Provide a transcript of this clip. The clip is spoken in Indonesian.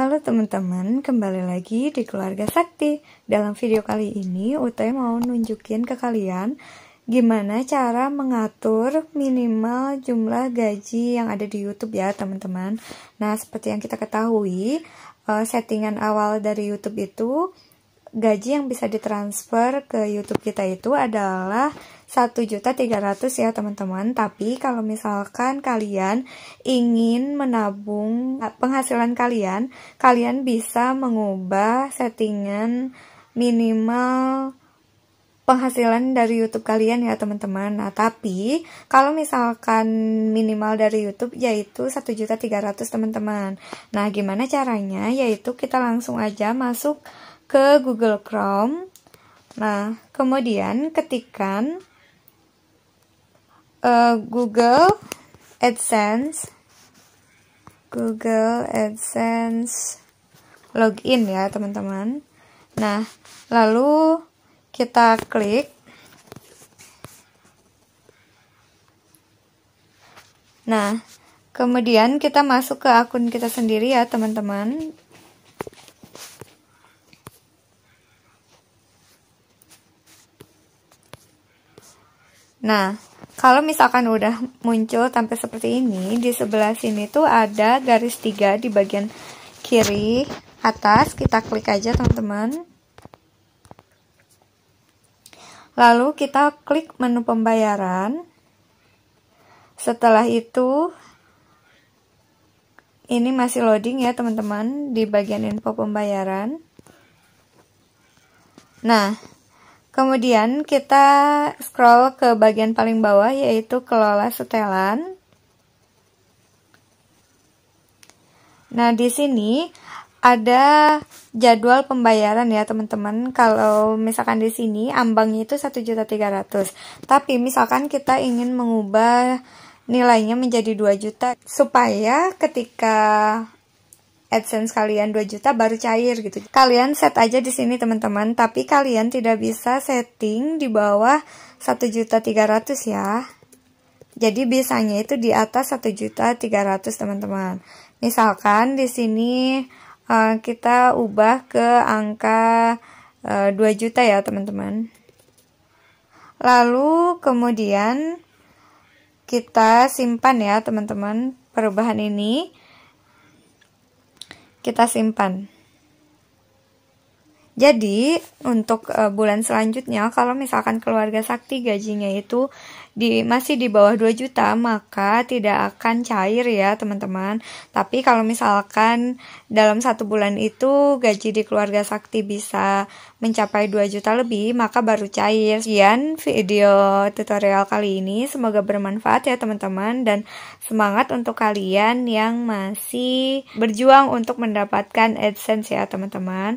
Halo teman-teman, kembali lagi di Keluarga Sakti. Dalam video kali ini, Ute mau nunjukin ke kalian gimana cara mengatur minimal jumlah gaji yang ada di YouTube ya, teman-teman. Nah, seperti yang kita ketahui, eh, settingan awal dari YouTube itu gaji yang bisa ditransfer ke YouTube kita itu adalah juta 1.300 ya teman-teman. Tapi kalau misalkan kalian ingin menabung eh, penghasilan kalian, kalian bisa mengubah settingan minimal penghasilan dari YouTube kalian ya teman-teman. Nah, tapi kalau misalkan minimal dari YouTube yaitu juta 1.300 teman-teman. Nah, gimana caranya? Yaitu kita langsung aja masuk ke Google Chrome. Nah, kemudian ketikan uh, Google AdSense Google AdSense login ya teman-teman nah lalu kita klik nah kemudian kita masuk ke akun kita sendiri ya teman-teman Nah, kalau misalkan udah muncul sampai seperti ini, di sebelah sini tuh ada garis tiga di bagian kiri atas. Kita klik aja teman-teman. Lalu kita klik menu pembayaran. Setelah itu, ini masih loading ya teman-teman di bagian info pembayaran. Nah, Kemudian kita scroll ke bagian paling bawah yaitu kelola setelan. Nah, di sini ada jadwal pembayaran ya teman-teman. Kalau misalkan di sini ambangnya itu 1.300. Tapi misalkan kita ingin mengubah nilainya menjadi 2 juta supaya ketika AdSense kalian 2 juta baru cair gitu. Kalian set aja di sini teman-teman, tapi kalian tidak bisa setting di bawah 1 juta 300 ya. Jadi biasanya itu di atas 1 juta 300 teman-teman. Misalkan di sini uh, kita ubah ke angka uh, eh, 2 juta ya teman-teman. Lalu kemudian kita simpan ya teman-teman perubahan ini kita simpan jadi untuk uh, bulan selanjutnya kalau misalkan keluarga sakti gajinya itu di masih di bawah 2 juta maka tidak akan cair ya teman-teman. Tapi kalau misalkan dalam satu bulan itu gaji di keluarga sakti bisa mencapai 2 juta lebih maka baru cair. Sekian video tutorial kali ini semoga bermanfaat ya teman-teman dan semangat untuk kalian yang masih berjuang untuk mendapatkan AdSense ya teman-teman.